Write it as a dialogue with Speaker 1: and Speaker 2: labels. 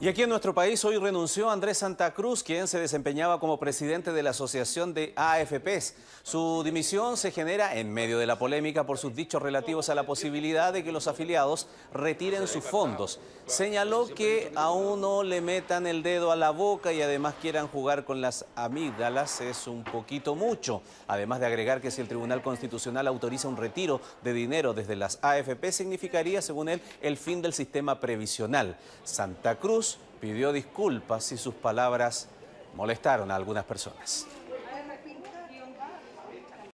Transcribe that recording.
Speaker 1: Y aquí en nuestro país hoy renunció Andrés Santa Cruz, quien se desempeñaba como presidente de la Asociación de AFPs. Su dimisión se genera en medio de la polémica por sus dichos relativos a la posibilidad de que los afiliados retiren sus fondos. Señaló que aún no le metan el dedo a la boca y además quieran jugar con las amígdalas es un poquito mucho. Además de agregar que si el Tribunal Constitucional autoriza un retiro de dinero desde las AFP, significaría, según él, el fin del sistema previsional. Santa Cruz pidió disculpas si sus palabras molestaron a algunas personas.